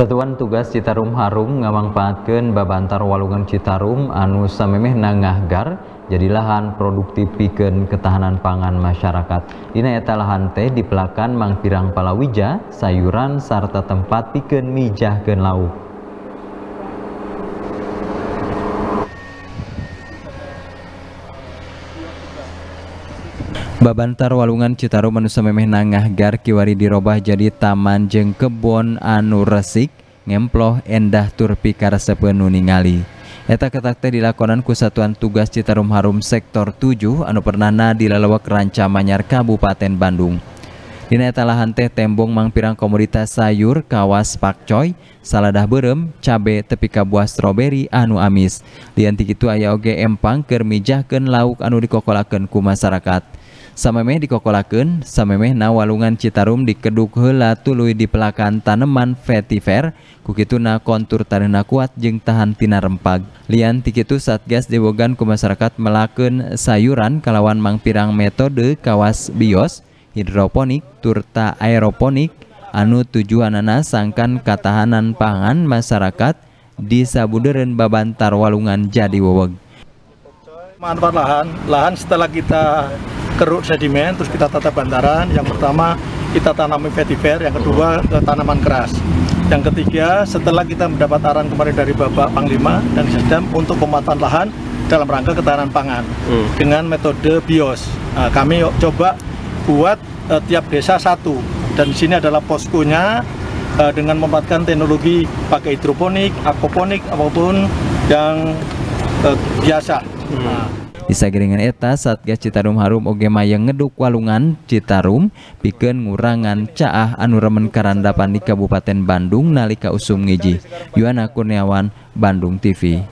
Satuan tugas Citarum Harum ngamangfaatkeun babantar walungan Citarum anu samemeh nangahgar jadi lahan produktif pikeun ketahanan pangan masyarakat. Dina eta lahan teh dipelakan mangpirang palawija, sayuran sarta tempat pikeun mijahkeun lauk. Babantar Walungan Citarum manusia memeh nangah gar kiwari dirobah jadi taman jeng kebon anu resik ngemploh endah turpi karasepeun ningali. Eta ketak teh dilakonan ku Tugas Citarum Harum Sektor 7 anu pernana di lalawak Ranca Manyar Kabupaten Bandung. Dina eta lahan teh tembong mangpirang komoditas sayur, kawas pakcoy, saladah berem, cabe tepi ka buah stroberi anu amis. Dianti kitu aya oge empang keur mijahkeun lauk anu dikokolakan ku masyarakat samemeh dikokolakeun samemeh na walungan Citarum dikeduk heula tuluy pelakan tanaman vetiver kukituna kontur tanahna kuat jeung tahan tina rempag lian tikitu Satgas dibogan ku masyarakat melakeun sayuran kalawan mangpirang metode kawas bios hidroponik turta aeroponik anu tujuanana sangkan katahanan pangan masyarakat di Sabuderen Babantar Walungan jadi weweg manfaat lahan lahan setelah kita keruk sedimen, terus kita tata bantaran. Yang pertama kita tanami vetiver, yang kedua tanaman keras. Yang ketiga, setelah kita mendapat arahan kemarin dari Bapak Panglima dan Sedam untuk pematan lahan dalam rangka ketahanan pangan hmm. dengan metode BIOS. Nah, kami yuk coba buat uh, tiap desa satu dan di sini adalah poskonya uh, dengan memanfaatkan teknologi pakai hidroponik, aquaponik apapun yang uh, biasa. Hmm. Nah, Disagiringan eta Satgas Citarum Harum oge mayang ngeduk walungan Citarum pikeun ngurangan caah anu remen karandapan di Kabupaten Bandung nalika usum ngiji Yuana Kurniawan Bandung TV